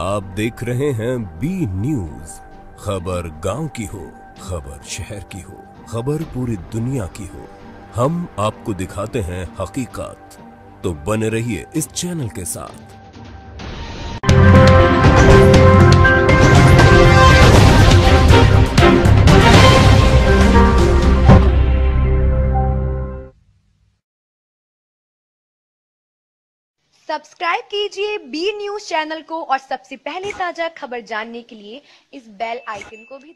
आप देख रहे हैं बी न्यूज खबर गांव की हो खबर शहर की हो खबर पूरी दुनिया की हो हम आपको दिखाते हैं हकीकत तो बने रहिए इस चैनल के साथ सब्सक्राइब कीजिए बी न्यूज चैनल को और सबसे पहले ताजा खबर जानने के लिए इस बेल आइकन को भी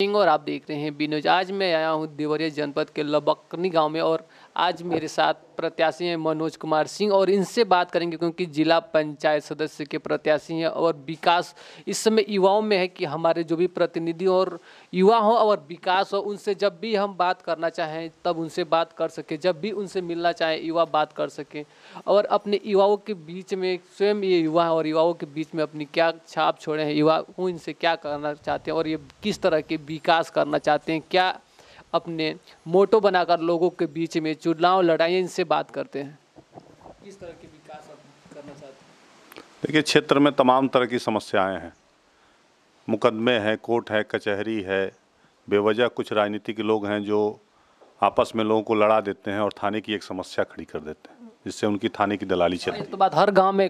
सिंह और आप देख रहे हैं बीनोज आज मैं आया हूं देवरिया जनपद के लबकनी गांव में और आज मेरे साथ प्रत्याशी हैं मनोज कुमार सिंह और इनसे बात करेंगे क्योंकि जिला पंचायत सदस्य के प्रत्याशी हैं और विकास इस समय युवाओं में है कि हमारे जो भी प्रतिनिधि और युवा हो और विकास हो उनसे जब भी हम बात करना चाहें तब उनसे बात कर सकें जब भी उनसे मिलना चाहें युवा बात कर सकें और अपने युवाओं के बीच में स्वयं ये युवा और युवाओं के बीच में अपनी क्या छाप छोड़े हैं युवा इनसे क्या करना चाहते हैं और ये किस तरह के विकास करना चाहते हैं क्या अपने मोटो बनाकर लोगों के बीच में चुनाव लड़ाई इनसे बात करते हैं किस तरह के विकास करना चाहते हैं देखिए क्षेत्र में तमाम तरह की समस्याएं हैं मुकदमे हैं कोर्ट है कचहरी है बेवजह कुछ राजनीतिक लोग हैं जो आपस में लोगों को लड़ा देते हैं और थाने की एक समस्या खड़ी कर देते हैं जिससे उनकी थाने की दलाली चलती हाँ, तो है तो बात हर गांव में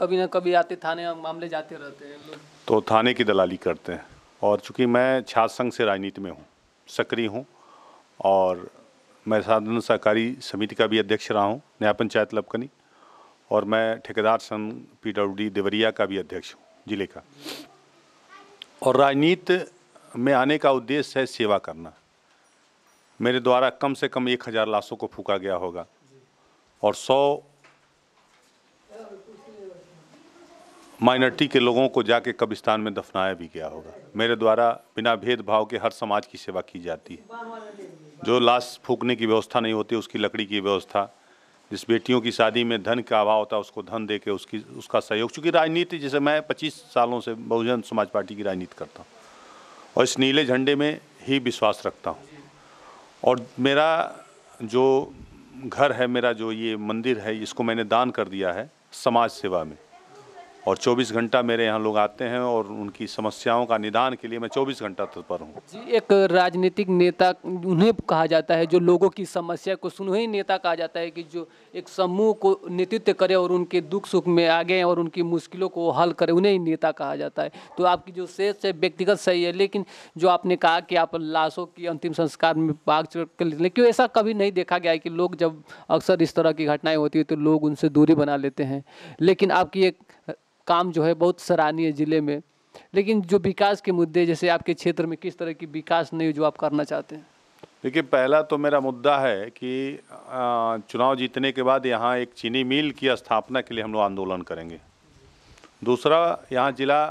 कभी ना कभी आते थाने मामले जाते रहते हैं तो थाने की दलाली करते हैं और चूँकि मैं छात्र संघ से राजनीति में हूँ सक्रिय हूँ और मैं साधन सहकारी समिति का भी अध्यक्ष रहा हूँ नया पंचायत लपकनी और मैं ठेकेदार संघ पी डी देवरिया का भी अध्यक्ष हूँ जिले का और राजनीति में आने का उद्देश्य है सेवा करना मेरे द्वारा कम से कम एक हज़ार लाशों को फूका गया होगा और सौ माइनॉरिटी के लोगों को जाके कब्रिस्तान में दफनाया भी गया होगा मेरे द्वारा बिना भेदभाव के हर समाज की सेवा की जाती है जो लाश फूकने की व्यवस्था नहीं होती उसकी लकड़ी की व्यवस्था जिस बेटियों की शादी में धन का अभाव होता है उसको धन दे के उसकी उसका सहयोग चूँकि राजनीति जैसे मैं पच्चीस सालों से बहुजन समाज पार्टी की राजनीति करता हूँ और इस नीले झंडे में ही विश्वास रखता हूँ और मेरा जो घर है मेरा जो ये मंदिर है इसको मैंने दान कर दिया है समाज सेवा में और 24 घंटा मेरे यहाँ लोग आते हैं और उनकी समस्याओं का निदान के लिए मैं 24 घंटा तत्पर हूँ एक राजनीतिक नेता उन्हें कहा जाता है जो लोगों की समस्या को सुनो ही नेता कहा जाता है कि जो एक समूह को नेतृत्व करे और उनके दुख सुख में आगे और उनकी मुश्किलों को हल करे उन्हें ही नेता कहा जाता है तो आपकी जो सेहत है व्यक्तिगत सही है लेकिन जो आपने कहा कि आप लाशों की अंतिम संस्कार में भाग चढ़ क्यों ऐसा कभी नहीं देखा गया है कि लोग जब अक्सर इस तरह की घटनाएं होती है तो लोग उनसे दूरी बना लेते हैं लेकिन आपकी एक काम जो है बहुत सराहनीय ज़िले में लेकिन जो विकास के मुद्दे जैसे आपके क्षेत्र में किस तरह की विकास नहीं जो आप करना चाहते हैं देखिए पहला तो मेरा मुद्दा है कि चुनाव जीतने के बाद यहाँ एक चीनी मिल की स्थापना के लिए हम लोग आंदोलन करेंगे दूसरा यहाँ जिला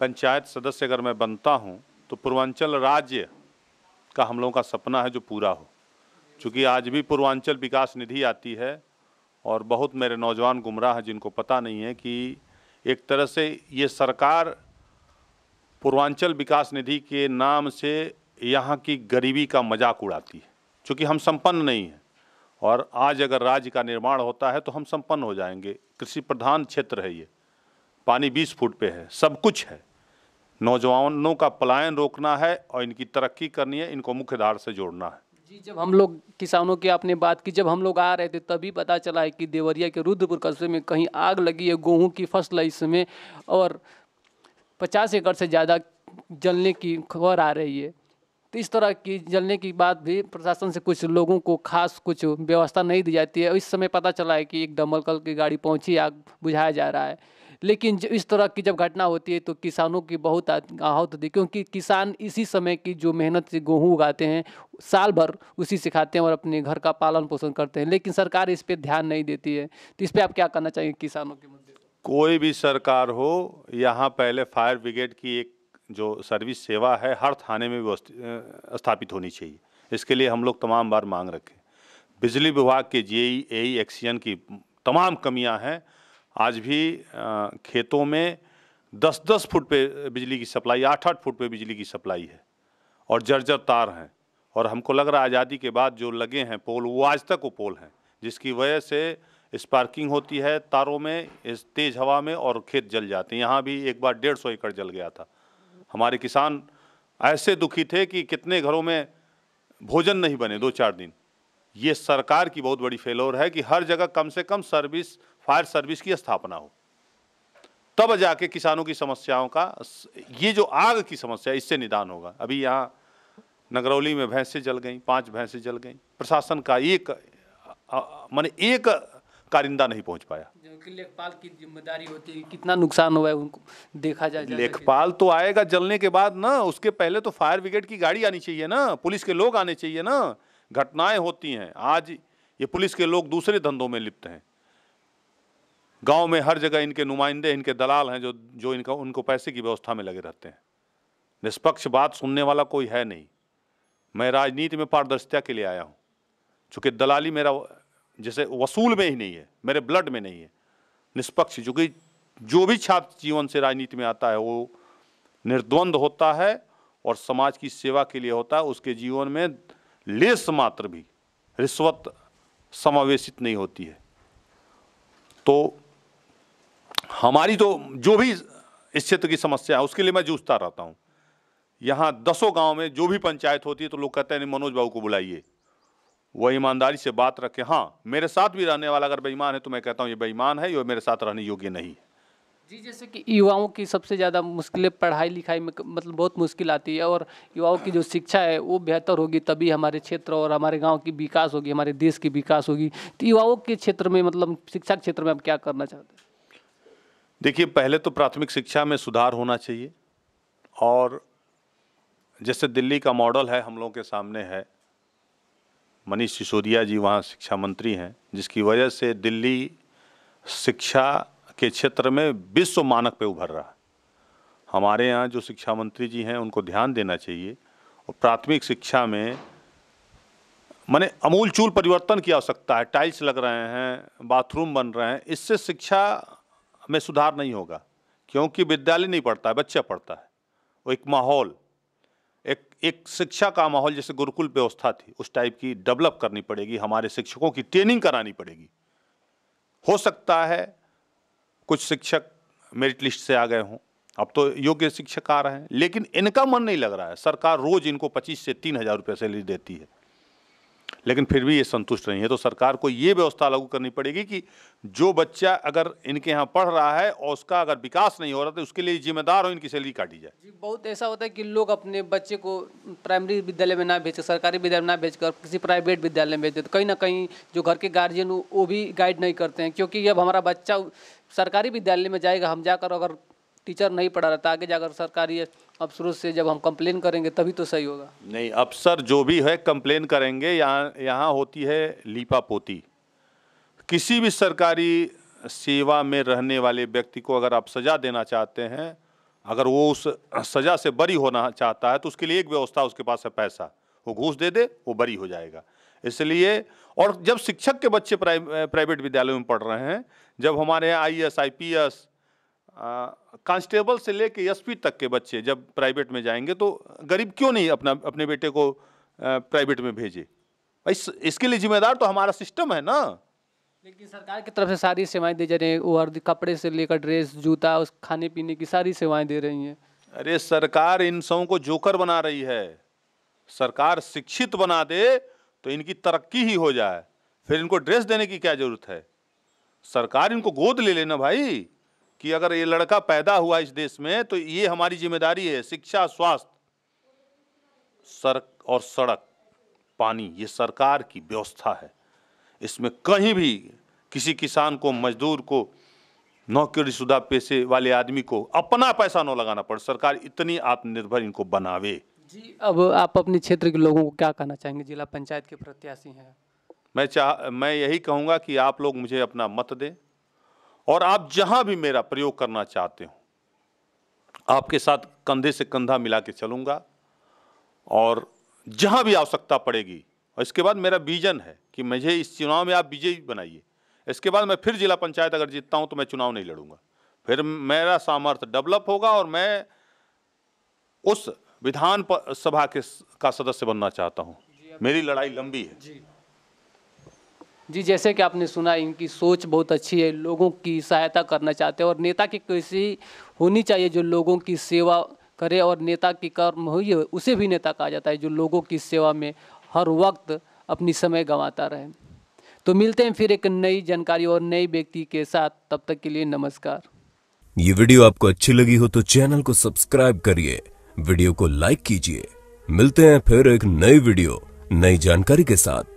पंचायत सदस्य अगर मैं बनता हूँ तो पूर्वांचल राज्य का हम लोगों का सपना है जो पूरा हो चूँकि आज भी पूर्वांचल विकास निधि आती है और बहुत मेरे नौजवान गुमराह हैं जिनको पता नहीं है कि एक तरह से ये सरकार पूर्वांचल विकास निधि के नाम से यहाँ की गरीबी का मजाक उड़ाती है क्योंकि हम संपन्न नहीं हैं और आज अगर राज्य का निर्माण होता है तो हम संपन्न हो जाएंगे कृषि प्रधान क्षेत्र है ये पानी बीस फुट पे है सब कुछ है नौजवानों का पलायन रोकना है और इनकी तरक्की करनी है इनको मुख्यधार से जोड़ना है जी जब हम लोग किसानों की आपने बात की जब हम लोग आ रहे थे तभी पता चला है कि देवरिया के रुद्रपुर कस्बे में कहीं आग लगी है गेहूँ की फसल है इस समय और पचास एकड़ से ज़्यादा जलने की खबर आ रही है तो इस तरह की जलने की बात भी प्रशासन से कुछ लोगों को खास कुछ व्यवस्था नहीं दी जाती है इस समय पता चला है कि एक दमलकल की गाड़ी पहुंची आग बुझाया जा रहा है लेकिन इस तरह की जब घटना होती है तो किसानों की बहुत आहत होती है क्योंकि किसान इसी समय की जो मेहनत से गेहूँ उगाते हैं साल भर उसी से खाते हैं और अपने घर का पालन पोषण करते हैं लेकिन सरकार इस पर ध्यान नहीं देती है तो इस पर आप क्या करना चाहिए किसानों के मुद्दे कोई भी सरकार हो यहाँ पहले फायर ब्रिगेड की एक जो सर्विस सेवा है हर थाने में स्थापित होनी चाहिए इसके लिए हम लोग तमाम बार मांग रखें बिजली विभाग के जे ई ए एक्सीजन की तमाम कमियां हैं आज भी खेतों में दस दस फुट पे बिजली की सप्लाई आठ आठ फुट पे बिजली की सप्लाई है और जर्जर तार हैं और हमको लग रहा है आज़ादी के बाद जो लगे हैं पोल वो आज तक वो पोल हैं जिसकी वजह से स्पार्किंग होती है तारों में इस तेज़ हवा में और खेत जल जाते हैं यहाँ भी एक बार डेढ़ सौ एकड़ जल गया था हमारे किसान ऐसे दुखी थे कि कितने घरों में भोजन नहीं बने दो चार दिन ये सरकार की बहुत बड़ी फेलोर है कि हर जगह कम से कम सर्विस फायर सर्विस की स्थापना हो तब जाके किसानों की समस्याओं का ये जो आग की समस्या इससे निदान होगा अभी यहाँ नगरौली में भैंसें जल गई पांच भैंसें जल गई प्रशासन का एक मान एक कारिंदा नहीं पहुंच पाया लेखपाल की जिम्मेदारी होती है कितना नुकसान हुआ है उनको देखा जाए लेखपाल तो आएगा जलने के बाद ना उसके पहले तो फायर ब्रिगेड की गाड़ी आनी चाहिए ना पुलिस के लोग आने चाहिए ना घटनाएं होती हैं आज ये पुलिस के लोग दूसरे धंधों में लिप्त हैं गांव में हर जगह इनके नुमाइंदे इनके दलाल हैं जो जो इनका उनको पैसे की व्यवस्था में लगे रहते हैं निष्पक्ष बात सुनने वाला कोई है नहीं मैं राजनीति में पारदर्शिता के लिए आया हूँ चूँकि दलाली मेरा जैसे वसूल में ही नहीं है मेरे ब्लड में नहीं है निष्पक्ष जो कि जो भी छात्र जीवन से राजनीति में आता है वो निर्द्वंद होता है और समाज की सेवा के लिए होता है उसके जीवन में लेस मात्र भी रिश्वत समावेशित नहीं होती है तो हमारी तो जो भी इस क्षेत्र की समस्या है उसके लिए मैं जूझता रहता हूँ यहाँ दसों गांव में जो भी पंचायत होती है तो लोग कहते हैं मनोज बाबू को बुलाइए वह ईमानदारी से बात रखे हाँ मेरे साथ भी रहने वाला अगर बेईमान है तो मैं कहता हूँ ये बेईमान है ये मेरे साथ रहने योग्य नहीं है जी जैसे कि युवाओं की सबसे ज़्यादा मुश्किलें पढ़ाई लिखाई में मतलब बहुत मुश्किल आती है और युवाओं की जो शिक्षा है वो बेहतर होगी तभी हमारे क्षेत्र और हमारे गांव की विकास होगी हमारे देश की विकास होगी तो युवाओं के क्षेत्र में मतलब शिक्षा क्षेत्र में आप क्या करना चाहते हैं देखिए पहले तो प्राथमिक शिक्षा में सुधार होना चाहिए और जैसे दिल्ली का मॉडल है हम लोगों के सामने है मनीष सिसोदिया जी वहाँ शिक्षा मंत्री हैं जिसकी वजह से दिल्ली शिक्षा के क्षेत्र में विश्व मानक पे उभर रहा है हमारे यहाँ जो शिक्षा मंत्री जी हैं उनको ध्यान देना चाहिए और प्राथमिक शिक्षा में मैंने अमूल चूल परिवर्तन की आवश्यकता है टाइल्स लग रहे हैं बाथरूम बन रहे हैं इससे शिक्षा में सुधार नहीं होगा क्योंकि विद्यालय नहीं पढ़ता है बच्चा पढ़ता है वो एक माहौल एक शिक्षा का माहौल जैसे गुरुकुल व्यवस्था थी उस टाइप की डेवलप करनी पड़ेगी हमारे शिक्षकों की ट्रेनिंग करानी पड़ेगी हो सकता है कुछ शिक्षक मेरिट लिस्ट से आ गए हों अब तो योग्य शिक्षक आ रहे हैं लेकिन इनका मन नहीं लग रहा है सरकार रोज़ इनको पच्चीस से तीन हज़ार रुपये सैलरी देती है लेकिन फिर भी ये संतुष्ट नहीं है तो सरकार को ये व्यवस्था लागू करनी पड़ेगी कि जो बच्चा अगर इनके यहाँ पढ़ रहा है और उसका अगर विकास नहीं हो रहा तो उसके लिए जिम्मेदार हो इनकी सैलरी काटी जाए जी बहुत ऐसा होता है कि लोग अपने बच्चे को प्राइमरी विद्यालय में ना भेज सरकारी विद्यालय में ना कर किसी प्राइवेट विद्यालय में भेज दे तो कहीं ना कहीं जो घर के गार्जियन वो भी गाइड नहीं करते हैं क्योंकि जब हमारा बच्चा सरकारी विद्यालय में जाएगा हम जाकर अगर टीचर नहीं पढ़ा रहता तो आगे जाकर सरकारी अब शुरू से जब हम कंप्लेन करेंगे तभी तो सही होगा नहीं अफसर जो भी है कंप्लेन करेंगे यहाँ यहाँ होती है लीपा पोती किसी भी सरकारी सेवा में रहने वाले व्यक्ति को अगर आप सज़ा देना चाहते हैं अगर वो उस सज़ा से बरी होना चाहता है तो उसके लिए एक व्यवस्था उसके पास है पैसा वो घूस दे दे वो बरी हो जाएगा इसलिए और जब शिक्षक के बच्चे प्राइवेट विद्यालयों में पढ़ रहे हैं जब हमारे यहाँ I S I P S constable से लेके एसपी तक के बच्चे जब प्राइवेट में जाएंगे तो गरीब क्यों नहीं अपना अपने बेटे को प्राइवेट में भेजे इस इसके लिए जिम्मेदार तो हमारा सिस्टम है ना लेकिन सरकार की तरफ से सारी सेवाएं दी जा रही है और कपड़े से लेकर ड्रेस जूता उस खाने पीने की सारी सेवाएं दे रही हैं अरे सरकार इन सब को जोकर बना रही है सरकार शिक्षित बना दे तो इनकी तरक्की ही हो जाए फिर इनको ड्रेस देने की क्या जरूरत है सरकार इनको गोद ले लेना भाई कि अगर ये लड़का पैदा हुआ इस देश में तो ये हमारी जिम्मेदारी है शिक्षा स्वास्थ्य सड़क और सड़क पानी ये सरकार की व्यवस्था है इसमें कहीं भी किसी किसान को मजदूर को नौकरीशुदा पेशे वाले आदमी को अपना पैसा न लगाना पड़े सरकार इतनी आत्मनिर्भर इनको बनावे जी अब आप अपने क्षेत्र के लोगों को क्या कहना चाहेंगे जिला पंचायत के प्रत्याशी हैं मैं चाह मैं यही कहूँगा कि आप लोग मुझे अपना मत दें और आप जहां भी मेरा प्रयोग करना चाहते हो आपके साथ कंधे से कंधा मिला के चलूँगा और जहां भी आवश्यकता पड़ेगी और इसके बाद मेरा विजन है कि मुझे इस चुनाव में आप विजयी बनाइए इसके बाद मैं फिर जिला पंचायत अगर जीतता हूँ तो मैं चुनाव नहीं लड़ूंगा फिर मेरा सामर्थ्य डेवलप होगा और मैं उस विधान सभा के का सदस्य बनना चाहता हूँ मेरी लड़ाई लंबी है जी जैसे कि आपने सुना इनकी सोच बहुत अच्छी है लोगों की सहायता करना चाहते हैं और नेता की कैसी होनी चाहिए जो लोगों की सेवा करे और नेता की कर्म हुई उसे भी नेता कहा जाता है जो लोगों की सेवा में हर वक्त अपनी समय गंवाता रहे तो मिलते हैं फिर एक नई जानकारी और नई व्यक्ति के साथ तब तक के लिए नमस्कार ये वीडियो आपको अच्छी लगी हो तो चैनल को सब्सक्राइब करिए वीडियो को लाइक कीजिए मिलते हैं फिर एक नई वीडियो नई जानकारी के साथ